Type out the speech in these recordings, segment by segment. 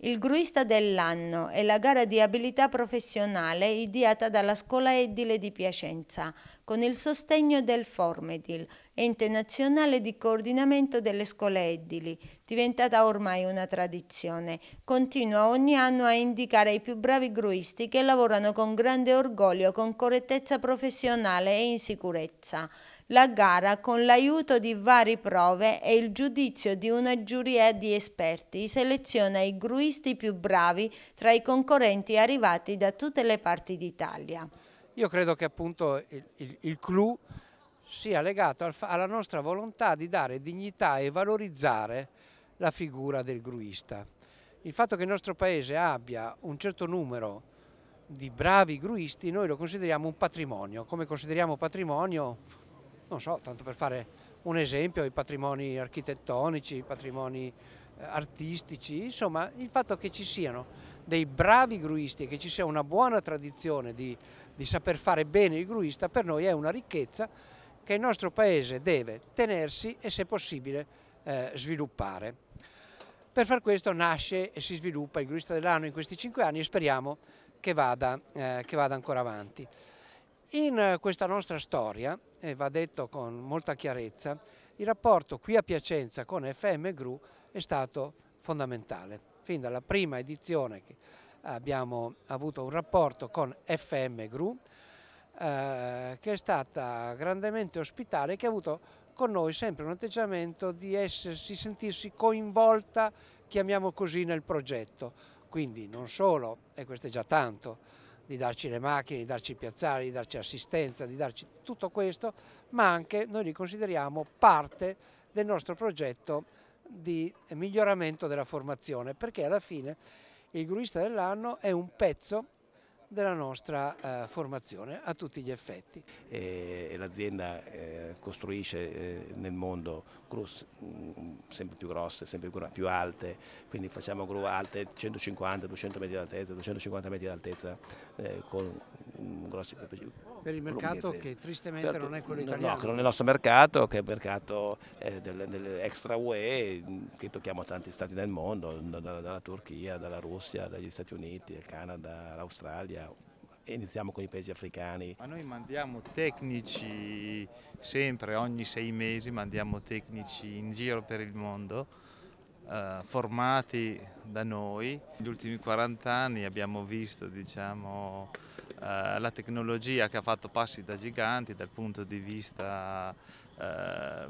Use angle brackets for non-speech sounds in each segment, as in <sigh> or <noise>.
il gruista dell'anno è la gara di abilità professionale ideata dalla Scuola Edile di Piacenza con il sostegno del Formedil, ente nazionale di coordinamento delle scuole edili, diventata ormai una tradizione. Continua ogni anno a indicare i più bravi gruisti che lavorano con grande orgoglio, con correttezza professionale e in sicurezza la gara con l'aiuto di varie prove e il giudizio di una giuria di esperti seleziona i gruisti più bravi tra i concorrenti arrivati da tutte le parti d'Italia. Io credo che appunto il, il, il clou sia legato al, alla nostra volontà di dare dignità e valorizzare la figura del gruista. Il fatto che il nostro paese abbia un certo numero di bravi gruisti noi lo consideriamo un patrimonio, come consideriamo patrimonio non so, tanto per fare un esempio, i patrimoni architettonici, i patrimoni eh, artistici, insomma il fatto che ci siano dei bravi gruisti e che ci sia una buona tradizione di, di, saper fare bene il gruista per noi è una ricchezza che il nostro paese deve tenersi e se possibile eh, sviluppare. Per far questo nasce e si sviluppa il gruista dell'anno in questi cinque anni e speriamo che vada, eh, che vada ancora avanti. In eh, questa nostra storia, e va detto con molta chiarezza, il rapporto qui a Piacenza con FM Gru è stato fondamentale. Fin dalla prima edizione abbiamo avuto un rapporto con FM Gru, eh, che è stata grandemente ospitale e che ha avuto con noi sempre un atteggiamento di essersi, sentirsi coinvolta, chiamiamo così, nel progetto. Quindi non solo, e questo è già tanto, di darci le macchine, di darci il piazzale, di darci assistenza, di darci tutto questo, ma anche noi li consideriamo parte del nostro progetto di miglioramento della formazione, perché alla fine il gruista dell'anno è un pezzo della nostra eh, formazione a tutti gli effetti. l'azienda eh, costruisce eh, nel mondo gru sempre più grosse, sempre più, più, alte, quindi facciamo gru alte 150-200 metri d'altezza, 250 metri d'altezza eh, con grossi Per il mercato che tristemente per, certo. non è quello italiano. No, che non è il nostro mercato, che è il mercato eh, delle, delle extra UE che tocchiamo tanti stati del mondo, da, dalla Turchia, dalla Russia, dagli Stati Uniti, il Canada, l'Australia, iniziamo con i paesi africani. Ma noi mandiamo tecnici sempre, ogni sei mesi mandiamo tecnici in giro per il mondo, eh, formati da noi. Negli ultimi 40 anni abbiamo visto diciamo, eh, la tecnologia che ha fatto passi da giganti dal punto di vista eh,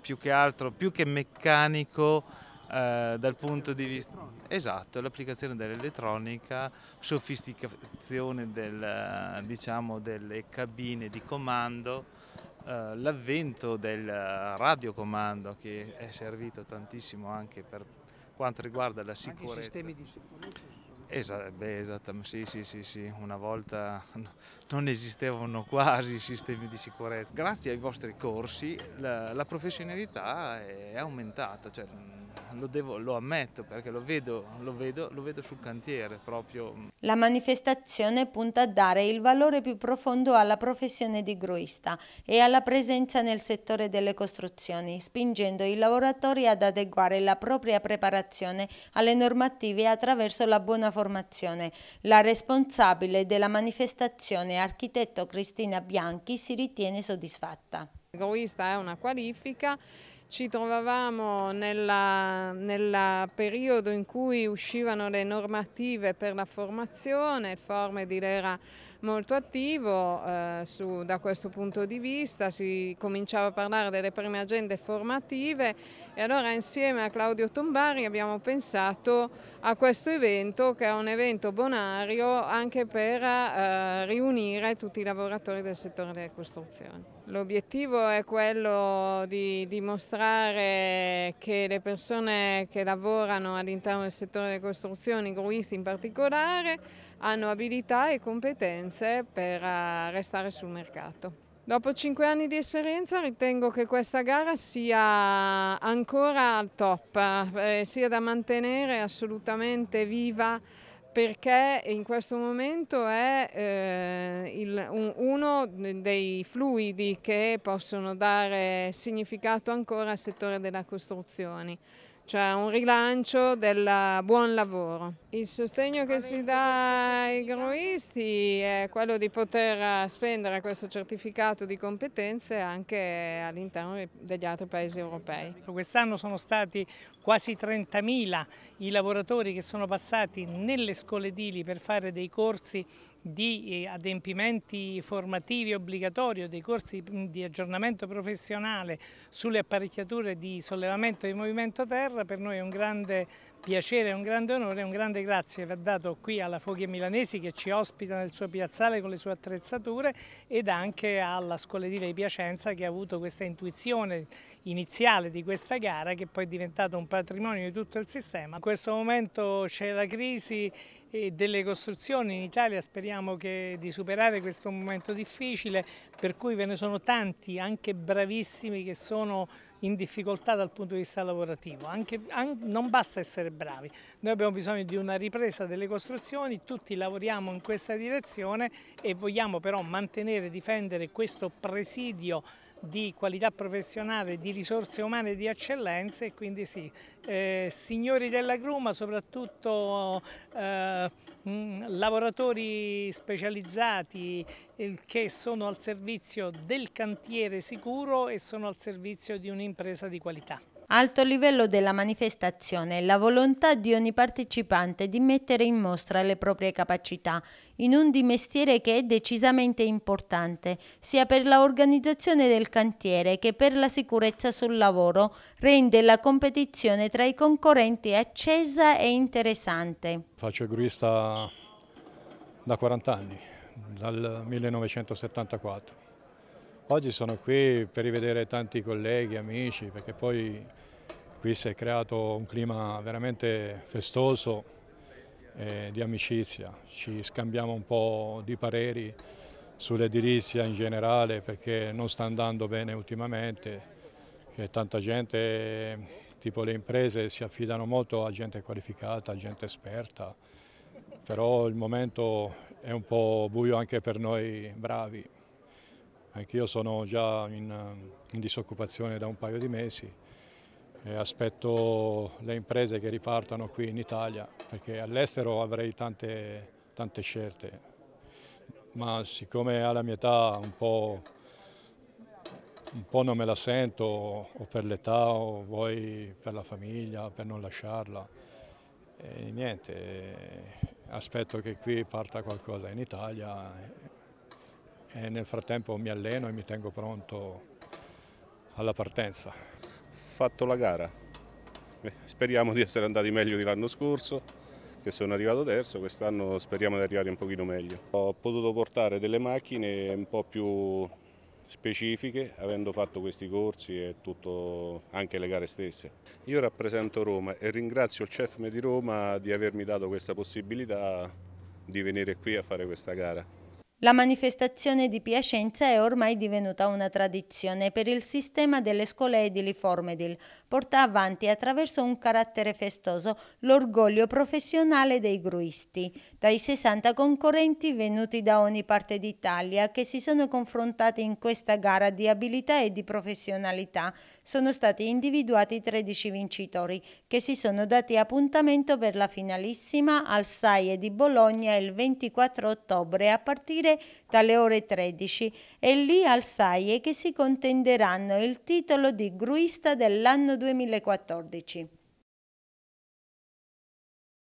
più che altro, più che meccanico, eh, dal punto di vista... Esatto, l'applicazione dell'elettronica, sofisticazione del, diciamo, delle cabine di comando, eh, l'avvento del radiocomando che è servito tantissimo anche per quanto riguarda la sicurezza. Anche sistemi di sicurezza. Esatto, beh, esattamente, sì, sì, sì, sì, una volta <laughs> non esistevano quasi i sistemi di sicurezza. Grazie ai vostri corsi la, la professionalità è aumentata, cioè, lo, devo, lo ammetto perché lo vedo, lo, vedo, lo vedo sul cantiere proprio. Mm. La manifestazione punta a dare il valore più profondo alla professione di gruista e alla presenza nel settore delle costruzioni, spingendo i lavoratori ad adeguare la propria preparazione alle normative attraverso la buona formazione. La responsabile della manifestazione, architetto Cristina Bianchi, si ritiene soddisfatta. Egoista è una qualifica ci trovavamo nel periodo in cui uscivano le normative per la formazione, il Formedil era molto attivo eh, su, da questo punto di vista, si cominciava a parlare delle prime agende formative e allora insieme a Claudio Tombari abbiamo pensato a questo evento che è un evento bonario anche per eh, riunire tutti i lavoratori del settore delle costruzioni. L'obiettivo è quello di dimostrare dimostrare che le persone che lavorano all'interno del settore delle costruzioni, gruisti in particolare, hanno abilità e competenze per eh, restare sul mercato. Dopo cinque anni di esperienza ritengo che questa gara sia ancora al top, eh, sia da mantenere assolutamente viva perché in questo momento è eh, il, un, uno dei fluidi che possono dare significato ancora al settore della costruzione cioè un rilancio del buon lavoro. Il sostegno che si dà ai groisti è quello di poter spendere questo certificato di competenze anche all'interno degli altri paesi europei. Quest'anno sono stati quasi 30.000 i lavoratori che sono passati nelle scuole d'ili per fare dei corsi di eh, adempimenti formativi obbligatori o dei corsi mm, di aggiornamento professionale sulle apparecchiature di sollevamento di movimento terra per noi è un grande piacere, un grande onore un grande grazie va dato qui alla Foghia Milanesi che ci ospita nel suo piazzale con le sue attrezzature ed anche alla Scoledile di Piacenza che ha avuto questa intuizione iniziale di questa gara che poi è diventato un patrimonio di tutto il sistema. In questo momento c'è la crisi e delle costruzioni in Italia speriamo di superare questo momento difficile per cui ve ne sono tanti anche bravissimi che sono in difficoltà dal punto di vista lavorativo anche, anche, non basta essere bravi noi abbiamo bisogno di una ripresa delle costruzioni tutti lavoriamo in questa direzione e vogliamo però mantenere e difendere questo presidio di qualità professionale, di risorse umane e di eccellenza e quindi sì, eh, signori della gruma, soprattutto eh, mh, mm, lavoratori specializzati eh, che sono al servizio del cantiere sicuro e sono al servizio di un'impresa di qualità. Alto livello della manifestazione la volontà di ogni partecipante di mettere in mostra le proprie capacità in un di mestiere che è decisamente importante, sia per l'organizzazione del cantiere che per la sicurezza sul lavoro, rende la competizione tra i concorrenti accesa e interessante. Faccio il gruista da 40 anni, dal 1974. Oggi sono qui per rivedere tanti colleghi, amici, perché poi Qui si è creato un clima veramente festoso eh, di amicizia, ci scambiamo un po' di pareri sull'edilizia in generale perché non sta andando bene ultimamente, che tanta gente, tipo le imprese, si affidano molto a gente qualificata, a gente esperta, però il momento è un po' buio anche per noi bravi. Anch'io sono già in, in disoccupazione da un paio di mesi aspetto le imprese che ripartano qui in Italia perché all'estero avrei tante, tante scelte, ma siccome alla mia età un po', un po non me la sento o per l'età o vuoi per la famiglia, per non lasciarla, e niente, aspetto che qui parta qualcosa in Italia e nel frattempo mi alleno e mi tengo pronto alla partenza fatto la gara. Eh, speriamo di essere andati meglio di l'anno scorso, che sono arrivato terzo, quest'anno speriamo di arrivare un pochino meglio. Ho potuto portare delle macchine un po' più specifiche, avendo fatto questi corsi e tutto, anche le gare stesse. Io rappresento Roma e ringrazio il CEFME di Roma di avermi dato questa possibilità di venire qui a fare questa gara. La manifestazione di Piacenza è ormai divenuta una tradizione per il sistema delle scuole edili Formedil. Porta avanti attraverso un carattere festoso l'orgoglio professionale dei gruisti, dai 60 concorrenti venuti da ogni parte d'Italia che si sono confrontati in questa gara di abilità e di professionalità. Sono stati individuati 13 vincitori che si sono dati appuntamento per la finalissima al SAIE di Bologna il 24 ottobre a partire seguire dalle ore 13 e lì al SAIE che si contenderanno il titolo di gruista dell'anno 2014.